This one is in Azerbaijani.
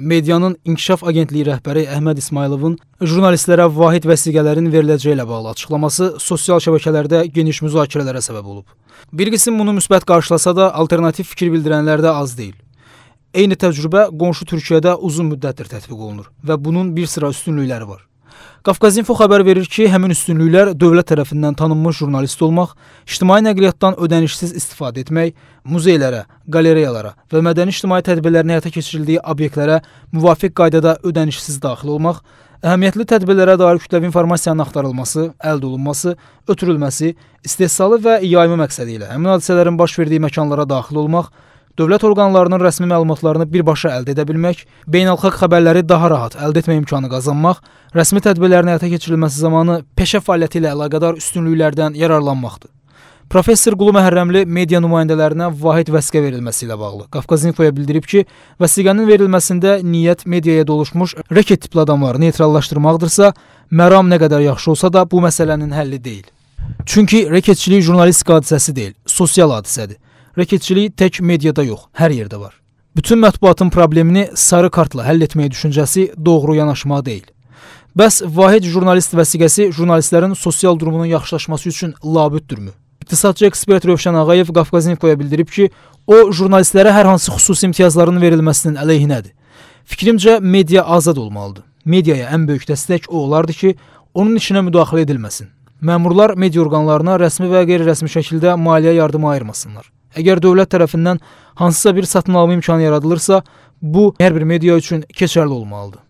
Medianın İnkişaf Agentliyi rəhbəri Əhməd İsmayılovun jurnalistlərə vahid vəsiqələrin veriləcəyi ilə bağlı açıqlaması sosial şəbəkələrdə geniş müzakirələrə səbəb olub. Bir qism bunu müsbət qarşılasa da, alternativ fikir bildirənlər də az deyil. Eyni təcrübə qonşu Türkiyədə uzun müddətdir tətbiq olunur və bunun bir sıra üstünlükləri var. Qafqazinfo xəbər verir ki, həmin üstünlüklər dövlət tərəfindən tanınmış jurnalist olmaq, ictimai nəqliyyatdan ödənişsiz istifadə etmək, muzeylərə, qaleriyalara və mədəni-ictimai tədbirlərin həyata keçirildiyi obyektlərə müvafiq qaydada ödənişsiz daxil olmaq, əhəmiyyətli tədbirlərə dair kütləvi informasiyanın axtarılması, əldə olunması, ötürülməsi, istehsalı və yayımı məqsədi ilə həmin hadisələrin baş verdiyi məkanlara daxil olmaq, dövlət orqanlarının rəsmi məlumatlarını birbaşa əldə edə bilmək, beynəlxalq xəbərləri daha rahat əldə etmə imkanı qazanmaq, rəsmi tədbirlərin həyata keçirilməsi zamanı peşə fəaliyyəti ilə əlaqədar üstünlüklərdən yararlanmaqdır. Professor Qulu Məhərrəmli media nümayəndələrinə vahid vəsiqə verilməsi ilə bağlı Qafqaz Infoya bildirib ki, vəsiqənin verilməsində niyyət mediaya doluşmuş raket tipli adamları neytrallaşdırmaqdırsa, məram nə qədər yaxşı olsa da bu məsələnin həlli deyil. Çünki raketçilik jurnalistika hadisəsi deyil, sosial hadisədir. Rəketçilik tək mediada yox, hər yerdə var. Bütün mətbuatın problemini sarı kartla həll etməyə düşüncəsi doğru yanaşma deyil. Bəs vahid jurnalist vəsiqəsi jurnalistlərin sosial durumunun yaxşılaşması üçün labüddürmü? İqtisadçı ekspert Rövşən Ağayev Qafqazinkoya bildirib ki, o jurnalistlərə hər hansı xüsusi imtiyazların verilməsinin əleyhinədir. Fikrimcə media azad olmalıdır. Mediaya ən böyük dəstək o olardı ki, onun içinə müdaxilə edilməsin. Məmurlar media orqanlarına rəsmi və qeyri-rəsmi şəkildə maliyyə yardımı ayırmasınlar. Əgər dövlət tərəfindən hansısa bir satın alma imkanı yaradılırsa, bu hər bir media üçün keçərli olmalıdır.